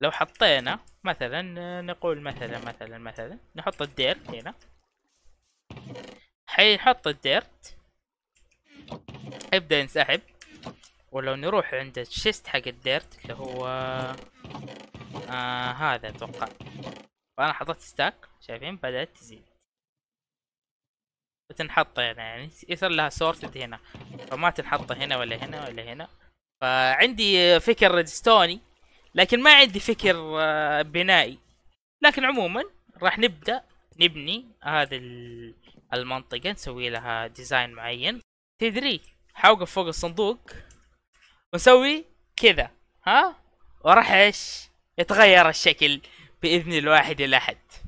لو حطينا مثلا نقول مثلا مثلا مثلا نحط الديرت هنا حيحط الديرت يبدأ ينسحب ولو نروح عند الشيست حق الديرت اللي هو آه هذا اتوقع وانا حطيت ستاك شايفين بدأت تزيد وتنحط هنا يعني يصير لها سورتد هنا فما تنحط هنا ولا هنا ولا هنا فعندي فكر ريدستوني لكن ما عندي فكر آه، بنائي لكن عموما راح نبدا نبني هذه المنطقة نسوي لها ديزاين معين تدري حوقف فوق الصندوق ونسوي كذا ها وراح ايش يتغير الشكل باذن الواحد الاحد